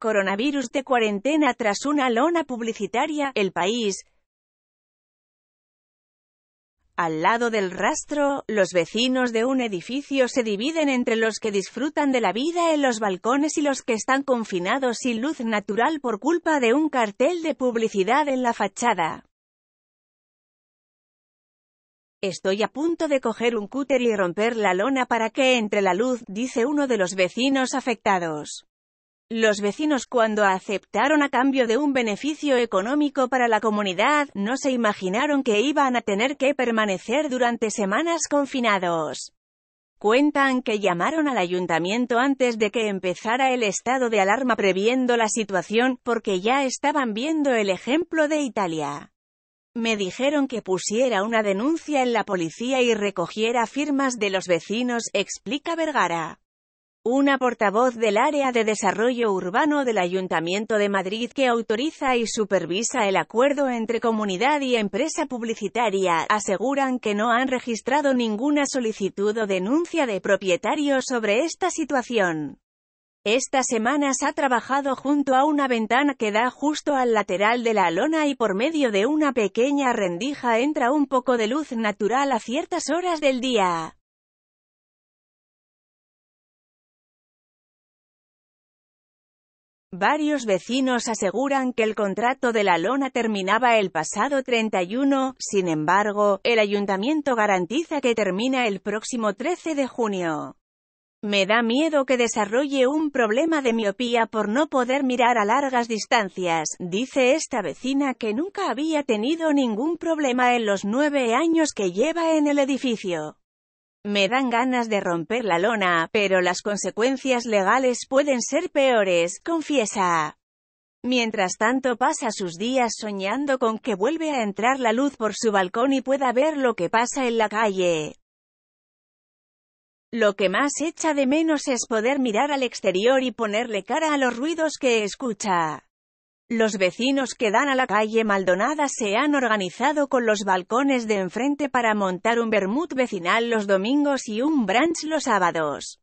Coronavirus de cuarentena tras una lona publicitaria, el país. Al lado del rastro, los vecinos de un edificio se dividen entre los que disfrutan de la vida en los balcones y los que están confinados sin luz natural por culpa de un cartel de publicidad en la fachada. Estoy a punto de coger un cúter y romper la lona para que entre la luz, dice uno de los vecinos afectados. Los vecinos cuando aceptaron a cambio de un beneficio económico para la comunidad, no se imaginaron que iban a tener que permanecer durante semanas confinados. Cuentan que llamaron al ayuntamiento antes de que empezara el estado de alarma previendo la situación, porque ya estaban viendo el ejemplo de Italia. Me dijeron que pusiera una denuncia en la policía y recogiera firmas de los vecinos, explica Vergara una portavoz del Área de Desarrollo Urbano del Ayuntamiento de Madrid que autoriza y supervisa el acuerdo entre comunidad y empresa publicitaria, aseguran que no han registrado ninguna solicitud o denuncia de propietarios sobre esta situación. Esta semana se ha trabajado junto a una ventana que da justo al lateral de la lona y por medio de una pequeña rendija entra un poco de luz natural a ciertas horas del día. Varios vecinos aseguran que el contrato de la lona terminaba el pasado 31, sin embargo, el ayuntamiento garantiza que termina el próximo 13 de junio. Me da miedo que desarrolle un problema de miopía por no poder mirar a largas distancias, dice esta vecina que nunca había tenido ningún problema en los nueve años que lleva en el edificio. Me dan ganas de romper la lona, pero las consecuencias legales pueden ser peores, confiesa. Mientras tanto pasa sus días soñando con que vuelve a entrar la luz por su balcón y pueda ver lo que pasa en la calle. Lo que más echa de menos es poder mirar al exterior y ponerle cara a los ruidos que escucha. Los vecinos que dan a la calle Maldonada se han organizado con los balcones de enfrente para montar un vermut vecinal los domingos y un brunch los sábados.